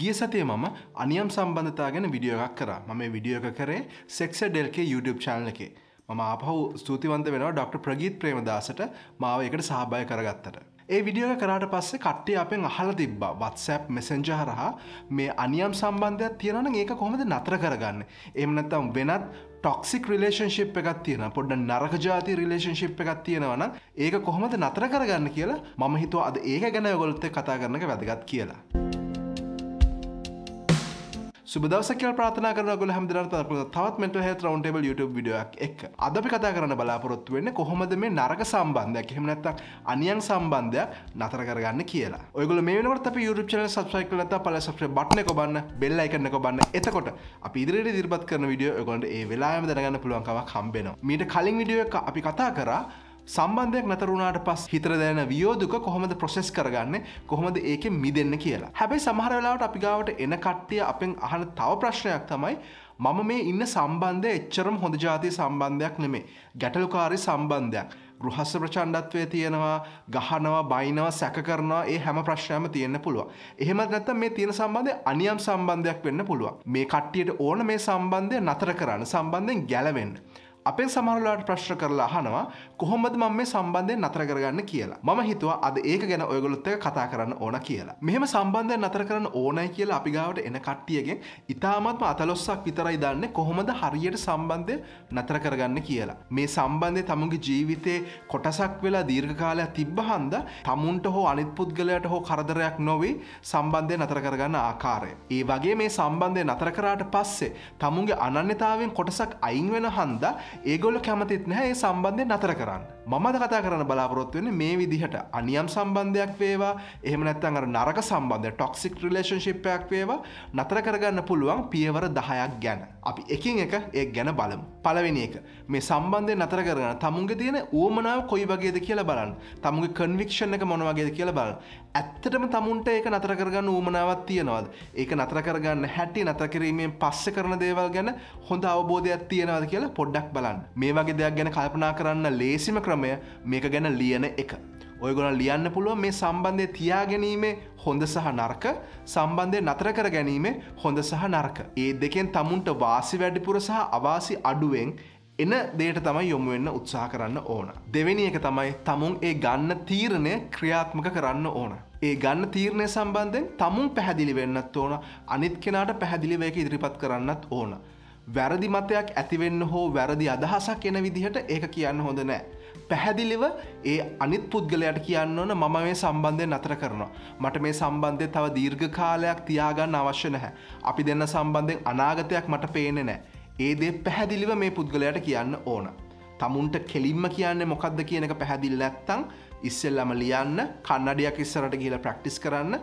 ගිය සතිය මම අනියම් සම්බන්ධතා ගැන විඩියෝ එකක් කරා මම විඩියෝ එක කරේ සෙක්ස ඩෙල්කේ YouTube චානල එකේ මම අපහු ස්තුතිවන්ත වෙනවා ඩොක්ට. ප්‍රගීත් ප්‍රේමදාසට මාව එකට සහභය කරගත්තට. ඒ විඩියෝ කරාට පස්සේ කට්ටිය අපෙන් අහල තිබ්බ වත්සැප් මෙසෙන්ජ හරහා මේ අනියම් සම්බන්ධයක් තියෙනන ඒක කොහොමද නතර කරගන්න එමනත්තම් වෙනත් ටොක්සික් රිලේෂන්ශිප් එකක් තියෙන පොඩ්ඩ නරක ජාති රිලේෂන්ශිප් එකක් තියෙනවන ඒක කොහොමද නතර කරගන්න කියලා මම හිතුව අද ඒක ගැන ගොලොත්ත කතා කරනක වැදගත් කියලා. සුබදවස කියල් ප්‍රාථනා කරන ගොල හමදිරන තවත් මෙට හ රවන්ටබල් YouTube විඩියක් එක් අද අපි කතා කරන බලාපොරොත්තු වෙන්න කොහොමද මේ නරක සම්බන්ධයක් එහෙම නැත්තක් අනියන් සම්බන්ධයක් නතර කරගන්න කියලා ඔයගොල මේනට YouTube චන සබස්යි කලත පල සට බට්න කොබන්න බෙල්ල එකන්න කොබන්න එතකොට අපි ඉදිරියට දිරිපත් කරන විඩියෝ ගොන්ට ඒ වෙලාම දැනගන්න පුළුවන්කවක් හම්බෙනවා මීට කලින් විඩියෝ එක අපි කතා කරා සම්බන්ධයක් නතරුණාට පස් හිතර දැන වියෝදුක කොහොමද ප්‍රසෙස් කරගන්න කොහොමද ඒක මිදන්න කියලා හැබැයි සමහරවෙලාට අපිගාවට එන කට්ටිය අපෙන් අහන තව ප්‍රශ්නයක් තමයි මම මේ ඉන්න සම්බන්ධය එච්චරම් හොඳ ජාතිය සම්බන්ධයක් නෙමේ ගැටලුකාරි සම්බන්ධයක් ගෘහස්ස ප්‍රචණ්ඩත්වය තියෙනවා ගහනවා බයිනවා සැක කරනවා ඒ හැම ප්‍රශ්නයම තියෙන්න්න පුළුව. එහෙමත් නැත්ත මේ තියෙන සම්බන්ධය අනියම් සම්බන්ධයක් වෙන්න පුළුව. මේ කට්ටියට ඕන මේ සම්බන්ධය නතර කරන්න සම්බන්ධයෙන් ගැලවෙන්න. අපේ සමරලාට ප්‍රශ්න කරලා අහනවා කොහොමද මම මේ සම්බන්ධයෙන් නතර කරගන්න කියලා. මම හිතුවා අද ඒක ගැන ඔයගොල්ලොත් එක්ක කතා කරන්න ඕන කියලා. මෙහෙම සම්බන්ධයෙන් නතර කරන්න ඕනයි කියලා අපි ගාවට එන කට්ටියගෙන් ඉතාමත්ම අතලොස්සක් විතරයි දන්නේ කොහොමද හරියට සම්බන්ධය නතර කරගන්න කියලා. මේ සම්බන්ධය තමුගේ ජීවිතේ කොටසක් වෙලා දීර්ඝ කාලයක් තිබ්බහන්ද තමුන්ට හෝ අනිත් පුද්ගලයට හෝ කරදරයක් නොවේ සම්බන්ධය නතර කරගන්න ආකාරය. ඒ වගේ මේ සම්බන්ධය නතර කරාට පස්සේ තමුන්ගේ අනන්‍යතාවෙන් කොටසක් අයින් වෙන හන්දා ඒගොල්ල කැමතිත් නැහැ ඒ සම්බන්ධය නතර කරන්න මමද කතා කරන බලාපොරොත්තු වෙන මේ විදිහට අනියම් සම්බන්ධයක් වේවා එහෙම නැත්තන් අර නරක සම්බන්ධය ටොක්සික් රිලේශන්ශිප්යක් වේවා නතර කරගන්න පුළුවන් පියවර දහයක් ගැන අපි එකින් එක ඒ ගැන බලමු පලවෙනි එක මේ සම්බන්ධය නතර කරගන්න තමුන්ගේ තියෙන ඕමනාව කොයි වගේද කියලා බලන්න තමුගේ කන්වික්ෂණ එක මොනවගේද කියලා බල ඇත්තටම තමුන්ට ඒක නතර කරගන්න ඕමනාවත් තියෙනවද ඒක නතර කරගන්න හැටි නතර කිරීමෙන් පස්ස කරන දේවල් ගැන හොඳ අවබෝධයක් තියෙනවද කියලා පොඩ්ඩක් බලන්න මේ වගේ දෙයක් ගැන කල්පනා කරන්න ලේසිම ක්‍රම ක්‍රමය මේක ගැන ලියන එක. ඔයගොන ලියන්න පුළුව මේ සම්බන්ධය තියා ගැනීමේ හොඳ සහ නර්ක සම්බන්ධය නතර කර ගැනීමේ හොඳ සහ නර්ක. ඒ දෙකෙන් තමුන්ට වාසි වැඩිපුර සහ අවාසි අඩුවෙන් එන දේට තමයි යොමු වෙන්න උත්සාහ කරන්න ඕන. දෙවෙනි එක තමයි තමුන් ඒ ගන්න තීරණය ක්‍රියාත්මක කරන්න ඕන. ඒ ගන්න තීරණය සම්බන්ධයෙන් තමුන් පැහැදිලි වෙන්නත් ඕන අනිත් කෙනාට පැහැදිලිවයක ඉදිරිපත් කරන්නත් ඕන. වැරදි මතයක් ඇතිවෙන්න හෝ වැරදි අදහසක් එන විදිහට ඒක කියන්න හොඳ නෑ. පැහැදිලිව ඒ අනිත් පුද්ගලයට කියන්න ඕන මම මේ සම්බන්ධය නතර කරනවා. මට මේ සම්බන්ධය තව දීර්ඝ කාලයක් තියාගන්න අවශ්‍ය නැහැ. අපි දෙන්න සම්බන්ධයෙන් අනාගතයක් මට පේනෙ නෑ. ඒදේ පැහැදිලිව මේ පුද්ගලයට කියන්න ඕන. තමුන්ට කෙලින්ම කියන්නේ මොකක්ද කියන එක පැහැදිල් ඇත්තං ඉස්සෙල්ලම ලියන්න කන්නඩියක් ඉස්සරට කියලා ප්‍රක්ටිස් කරන්න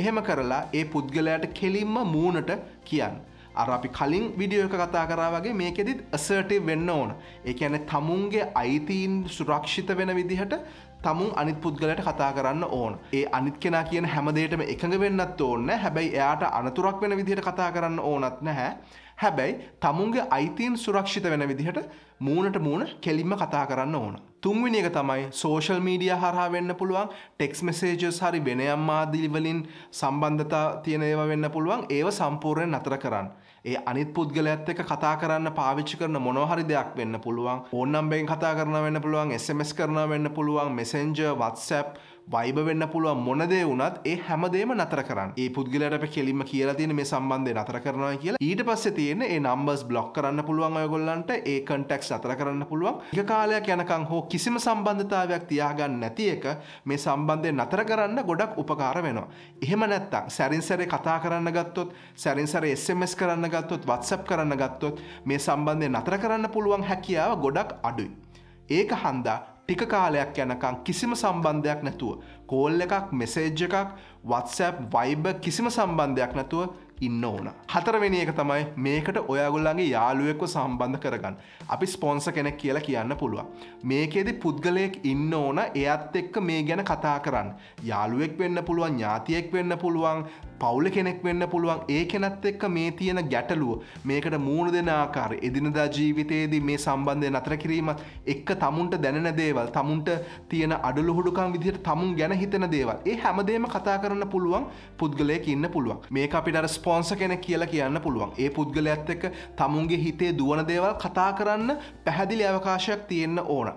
එහෙම කරලා ඒ පුද්ගලයට කෙලින්ම මූනට කියන්න. අර අපි කලින් විඩියෝ එක කතා කරා වගේ මේකෙදිත් අසර්ටව වෙන්න ඕන එක ඇන තමුන්ගේ අයිතීන් සුරක්ෂිත වෙන විදිහට තමුන් අනිත් පුද්ගලට කතා කරන්න ඕන ඒ අනිත් කෙනා කියන හැමදේටම එකඟ වෙන්නත් ඕන්න හැබැයි එයාට අනතුරක් වෙන විදිහට කතා කරන්න ඕනත් නැහැ හැබැයි තමුන්ගේ අයිතීන් සුරක්ෂිත වෙන විදිහට මූුණට මූුණ කෙලින්ම කතා කරන්න ඕන තුන්විනි එක තමයි සෝෂල් මීඩිය හරහා වෙන්න පුළුවන් ටෙක්ස් මෙසේජස් හරි වෙනයම් මාදිලිවලින් සම්බන්ධතා තියෙන ඒව වෙන්න පුළුවන් ඒව සම්පූර්ණය නතර කරන්න ඒ අනිත් පුද්ගලයත් එක්ක කතා කරන්න පාවිච්චි කරන මොනවහරි දෙයක් වෙන්න පුළුවන් ඕනම්බෙන් කතා කරන වෙන්න පුළුවන් SMS කරන වෙන්න පුළුවන් Messenger WhatsApp වයිබ වෙන්න පුළුවන් මොනදේ වුණත් ඒ හැමදේම නතර කරන්න ඒ පුද්ගලට අප කෙලිම කියලා තියෙන මේ සම්බන්ධය නතර කරනවා කියලා ඊට පස්සේ තියෙන ඒ නම්බස් බ්ලොක් කරන්න පුළුවන් ඔයගොල්ලන්ට ඒ කන්ටැක්ස් නතර කරන්න පුළුවන් එක කාලයක් යනකම් හෝ කිසිම සම්බන්ධතාවයක් තියාගන්න නැති එක මේ සම්බන්ධය නතර කරන්න ගොඩක් උපකාර වෙනවා එහෙම නැත්තම් සැරින් සැරේ කතා කරන්න ගත්තොත් සැරින් සැරේ SMS කරන්න ගත්තොත් WhatsApp කරන්න ගත්තොත් මේ සම්බන්ධය නතර කරන්න පුළුවන් හැකියාව ගොඩක් අඩුයි ඒක හන්දා ටික කාලයක් යනකං කිසිම සම්බන්ධයක් නැතුව කෝල් එකක් මෙසේජ් එකක් වත්සැප් වයිබ කිසිම සම්බන්ධයක් නැතුව ඉන්න ඕන. හතරවෙනි එක තමයි මේකට ඔයාගොල්ලන්ගේ යාළුවෙක්ව සම්බන්ධ කරගන්න. අපි ස්පොන්ස කෙනෙක් කියලා කියන්න පුළුවන්. මේකෙදි පුද්ගලයෙක් ඉන්න ඕන එයත් එක්ක මේ ගැන කතා කරන්න. යාළුවෙක් වෙන්න පුළුවන් ඥාතියෙක් වෙන්න පුළුවන් පවුල කෙනෙක් වෙන්න පුළුවන් ඒ කෙනත් එක්ක මේ තියෙන ගැටලුව මේකට මූුණ දෙෙන ආකාර එදිනදා ජීවිතයේදී මේ සම්බන්ධය නතර කිරීමත් එක්ක තමුන්ට දැනෙන දේවල් තමුන්ට තියෙන අඩු හුඩුකම් විදිට තමුන් ගැන හිතන දේවල් ඒ හැමදේම කතා කරන්න පුළුවන් පුද්ගලයක ඉන්න පුළුවන් මේ අපිට ස්පොන්ස කෙන කියලා කියන්න පුළුවන් ඒ පුද්ගලයක්ත් එක්ක තමුන්ගේ හිතේ දුවන දේවල් කතා කරන්න පැහැදිලි අවකාශයක් තියෙන්න ඕන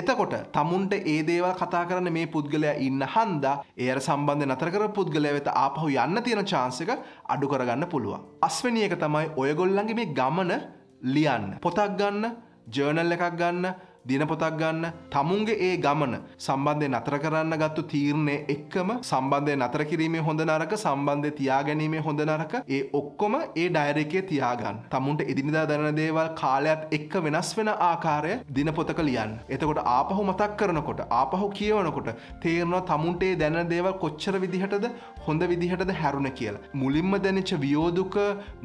එතකොට තමුන්ට ඒ දේවල් කතා කරන මේ පුද්ගලයා ඉන්න හන්දා ඒයට සම්බන්ධ නතරකර පුද්ගලය වෙත ආපහු යන්න තියෙන චාන්සක අඩු කරගන්න පුළුවන්. අස්වැනි එක තමයි ඔයගොල්ලන්ගේ මේ ගමන ලියන්න. පොතක් ගන්න ජර්නල් එකක් ගන්න දිනපොතක් ගන්න තමුන්ගේ ඒ ගමන සම්බන්ධය නතර කරන්න ගත්තු තීරණය එක්කම සම්බන්ධය නතර කිරීමේ හොඳ නරක සම්බන්ධය තියාගැනීමේ හොඳ නරක ඒ ඔක්කොම ඒ ඩයරකේ තියාගන්න තමුන්ට ඉදිනිදා දැන දේවල් කාලයක්ත් එක්ක වෙනස් වෙන ආකාරය දිනපොතක ලියන් එතකොට ආපහු මතක් කරනකොට ආපහු කියවනකොට තේරනවා තමුන්ටේ දැන දේවල් කොච්චර විදිහටද හොඳ විදිහටද හැරුණ කියලා මුලින්ම දැනිච්ච වියෝදුක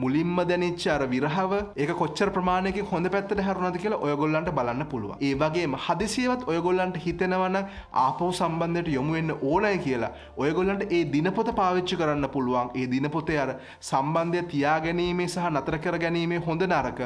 මුලින්ම දැනිච්ච අර විරහව ඒ කොච්චර ප්‍රමාණයක හොඳ පැත්තට හැරුණද කියලා ඔයගොල්ලන්ට බලන්න පුළුව ඒ ඒ වගේම හදිසියවත් ඔයගොල්ලන්ට හිතෙනවන ආපහු සම්බන්ධයට යොමුවෙන්න ඕනය කියලා ඔයගොල්ලන්ට ඒ දිනපොත පාවිච්චි කරන්න පුළුවන් ඒ දිනපොතේ අර සම්බන්ධය තියා ගැනීමේ සහ නතර කර ගැනීමේ හොඳ නරක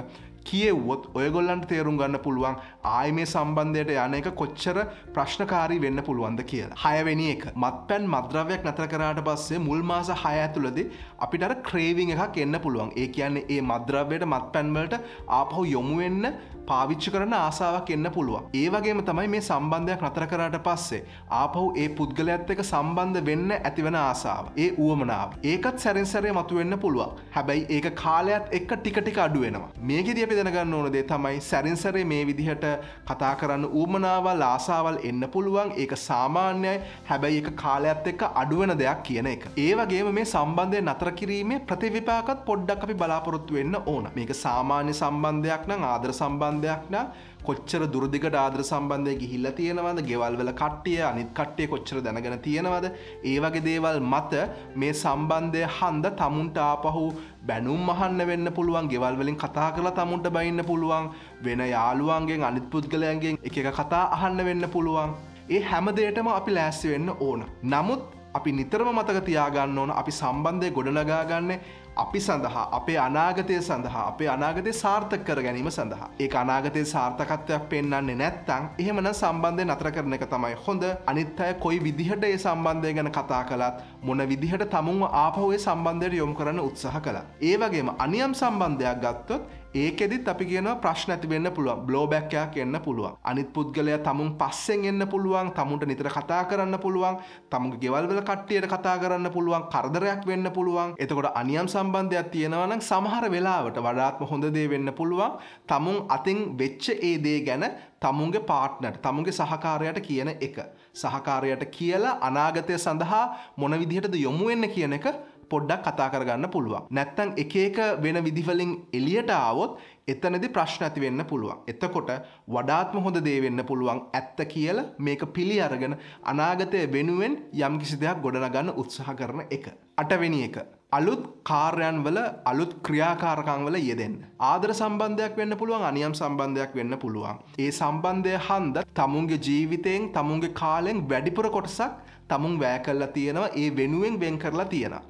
කියෙව්වොත් ඔයගොල්ලන්ට තේරුම් ගන්න පුළුවන් ආය මේ සම්බන්ධයට යන එක කොච්චර ප්‍රශ්නකාරී වෙන්න පුළුවන්ද කියලා. හයවෙනි එක මත් පැන් මද්‍රවයක් නැතර කරාට පස්සේ මුල් මාස හය ඇතුළද අපිට ක්‍රේවිං එකක් එන්න පුළුවන් ඒ කියන්නේ ඒ මද්‍රව්‍යයට මත් පැන්වලට ආපහු යොමුවෙන්න පාවිච්චි කරන ආසාවක් එන්න පුළුවන්. ඒවගේම තමයි මේ සම්බන්ධයක් නතර කරාට පස්සේ ආපහු ඒ පුද්ගලයත් එක සම්බන්ධ වෙන්න ඇතිවන ආසාාව ඒ ුවමනාව ඒකත් සැරෙන්සරය මතුවෙන්න පුළුවන් හැබැයි ඒක කාලයක්ත් එක්ක ටිකටික අඩුවෙනවා මේකෙද අපි අපි දැනගන්න ඕන දේ තමයි සැරින්සරේ මේ විදිහට කතා කරන්න ඌමනාවල් ආසාවල් එන්න පුළුවන් ඒක සාමාන්‍යයි හැබැයි එක කාලයක්ත් එක්ක අඩුවන දෙයක් කියන එක. ඒවගේම මේ සම්බන්ධය නතර කිරීමේ ප්‍රතිවිපාකත් පොඩ්ඩක් අපි බලාපොරොත්තු වෙන්න ඕන මේක සාමාන්‍ය සම්බන්ධයක් නම් ආදර සම්බන්ධයක් නම් කොච්චර දුරදිකට ආදර සම්බන්ධය ගිහිල්ල තියෙනවද ගෙවල්වල කට්ටිය අනිත් කට්ටය කොච්චර දැනගෙන තියෙනවද ඒවගේ දේවල් මත මේ සම්බන්ධය හන්ද තමුන්ට ආපහු බැනුම් අහන්න වෙන්න පුළුවන් ගෙවල්වලින් කතා කරලා තමුන්ට බයින්න පුළුවන් වෙන යාළුවන්ගේ අනිත් පුද්ගලයන්ගෙන් එක කතා අහන්න වෙන්න පුළුවන් ඒ හැමදේටම අපි ලෑස්ති වෙන්න ඕන නමුත් අපි නිතරම මතක තියාගන්න ඕන අපි සම්බන්ධය ගොඩනගාගන්නේ අපි සඳහා අපේ අනාගතය සඳහා අපේ අනාගතය සාර්ථක කර ගැනීම සඳහා ඒ අනාගතය සාර්ථකත්වයක් පෙන්න්නන්නේ නැත්තං එහෙමන සම්බන්ධය නතර කරන එක තමයි හොඳ අනිත් අය කොයි විදිහට ඒ සම්බන්ධය ගැන කතා කළත් මොන විදිහට තමුන්ව ආපහුවේ සම්බන්ධයට යොම් කරන්න උත්සාහ කළ. ඒවගේම අනියම් සම්බන්ධයක් ගත්තොත් ඒකෙදිත් අපි කියන ප්‍රශ්න ඇතිවෙන්න පුළුවන් බ්ලෝබැක්කයක් එන්න පුළුවන් අනිත් පුද්ගලය තමුන් පස්සෙන් එන්න පුළුවන් තමුන්ට නිතර කතා කරන්න පුළුවන් තමුන් ගෙවල්වල කට්ටියට කතා කරන්න පුළුවන් කරදරයක් වෙන්න පුළුවන් එතකොට අනියම් සම් සම්බන්ධයක් තියෙනවනම් සමහර වෙලාවට වඩාත්ම හොඳදේ වෙන්න පුළුවන් තමුන් අතින් වෙච්ච ඒ දේ ගැන තමුන්ගේ පාට්නට තමුන්ගේ සහකාරයට කියන එක. සහකාරයට කියලා අනාගතය සඳහා මොන විදිහටද යොමු වෙන්න කියන එක පොඩ්ඩක් කතා කරගන්න පුළුවන්. නැත්තං එක එක වෙන විදිවලින් එලියට ආවොත් එතනදි ප්‍රශ්න ඇති වෙන්න පුළුවන්. එතකොට වඩාත්ම හොඳ දේ වෙන්න පුළුවන් ඇත්ත කියලා මේක පිළි අරගෙන අනාගතය වෙනුවෙන් යම් කිසි දෙයක් ගොඩනගන්න උත්සාහ කරන එක. අටවෙනි එක. අලුත් කාර්යන්වල අලුත් ක්‍රියාකාරකංවල යෙදෙන්. ආදර සම්බන්ධයක් වෙන්න පුළුවන් අනියම් සම්බන්ධයක් වෙන්න පුළුවන්. ඒ සම්බන්ධය හන්ද තමුන්ගේ ජීවිතයෙන් තමුන්ගේ කාලෙන් වැඩිපුර කොටසක් තමුන් වැෑ කරලා තියෙනවා ඒ වෙනුවෙන් වෙන් කරලා තියෙනවා.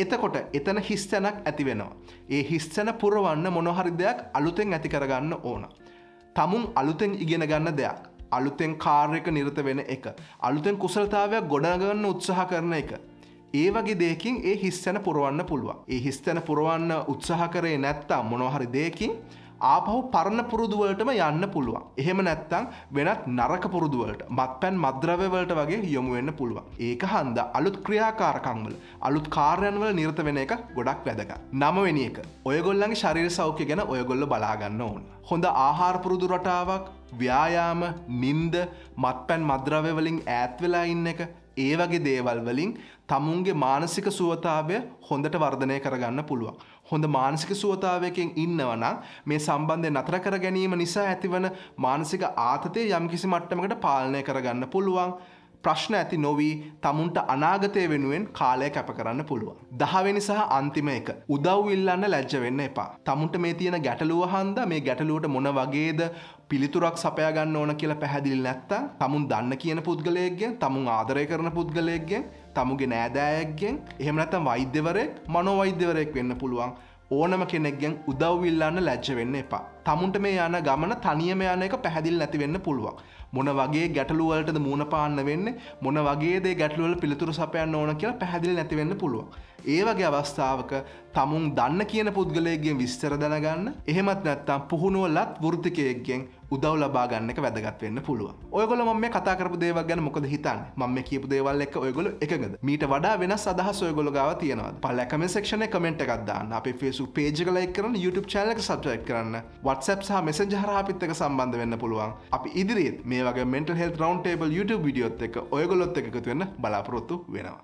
එතකොට එතන හිස්තැනක් ඇති වෙනවා. ඒ හිස්තැන පුරවන්න මොනොහරි දෙයක් අලුතෙන් ඇති කරගන්න ඕන. තමුන් අලුතෙන් ඉගෙන ගන්න දෙයක්. අලුතෙන් කාර්යක නිරත වෙන එක. අලුතෙන් කුසලතාවයක් ගොඩාගන්න උත්සාහ කරන එක. ඒ වගේ දෙකින් ඒ හිස්තැන පුරවන්න පුළුවන්. ඒ හිස්තැන පුරවන්න උත්සාහ කරේ නැත්තා මොනොහරි දෙකින් ආපහු පරණ පුරුදුවලටම යන්න පුළුවන්. එහෙම නැත්තං වෙනත් නරක පුරුදුවලට මත්පැන් මද්‍රවවලට වගේ යොමු වෙන්න පුළුවන්. ඒක හන්ද අලුත් ක්‍රියාකාරකංවල අලුත් කාර්යන්වල නිරත වෙන එක ගොඩක් වැදක. නමවෙනි එක ඔයගොල්ලන්ගේ ශරීර සෞඛ්‍ය ගැන ඔයගොල්ල බලාගන්න ඕන. හොඳ ආහාර පුරුදු රටාවක් ව්‍යායාම නින්ද මත්පැන් මද්‍රවවලින් ඈත්වෙලා ඉන්න එක ඒ වගේ දේවල් වලින් තමුන්ගේ මානසික සුවතාවය හොඳට වර්ධනය කරගන්න පුළුවන්. හොඳ මානසික සුවතාවයකින් ඉන්නවනම් මේ සම්බන්ධය නතර කර ගැනීම නිසා ඇතිවන මානසික ආතතිය යම්කිසි මට්ටමකට පාලනය කරගන්න පුළුවන්. ප්‍රශ්න ඇති නොවී තමුන්ට අනාගතය වෙනුවෙන් කාලය කැප කරන්න පුළුවන්. දහවෙනි සහ අන්තිම එක උදව්විල්ලන්න ලැජ්ජ වෙන්න එපා. තමුන්ට මේ තියෙන ගැටලුව හන්ද මේ ගැටලුවට මොන වගේද පිළිතුරක් සපයාගන්න ඕන කියලා පැහැදිලි නැත්ත තමුන් දන්න කියන පුද්ගලයක්ගෙන් තමුන් ආදරය කරන පුද්ගලයක්ගෙන් තමුගේ නෑදෑයක්ගෙන් එහෙම නැතම් වෛද්‍යවරෙක් මනෝ වෛද්‍යවරයෙක් වෙන්න පුළුවන් ඕනම කෙනෙක්ගෙන් උදව්විල්ලන්න ලැජ්ජ වෙන්න එපා. තමුන්ට මේ යන ගමන තනියම යන එක පැහැදිල් නැතිවෙන්න පුළුවන්. මොන වගේ ගැටලුවලටද මුණ පාන්න වෙන්න මොන වගේදේ ගැටලුවල පිළිතුරු සපයන්න ඕන කියලා පැහැදිලි නැතිවෙන්න පුළුවන්. ඒ වගේ අවස්ථාවක තමුන් දන්න කියන පුද්ගලයගෙන් විස්තර දැනගන්න එහෙමත් නැත්තම් පුහුණුවලත් වෘතිකයෙක්ගෙන් උදව් ලබාගන්න එක වැදගත් වෙන්න පුළුව ඔයගොල ම කතා කරපු දේව ගැන මොකද හිතන් මම කියපු දේවල් එක ඔයගොල එකගද මීට වඩා වෙනස් අදහස් ඔයගොල ගාව තියෙනවා පල්ලකම සක්ෂණ කමෙන්ට් එකක්දාන්න අපි ෆේසු පේජ කලයි කරන YouTube චලක සබ්ට් කරන්න WhatsApp සහ මෙසෙන්ජ හරහපිත් එක සම්බන්ධ වෙන්න පුළුවන් අපි ඉදිරිත් මේ වගේ මෙන්ටල් හෙල් රවන්් ටේබල් YouTube විඩියොත් එක ඔයගොලොත් එකතු වෙන්න බලාපොරොත්තු වෙනවා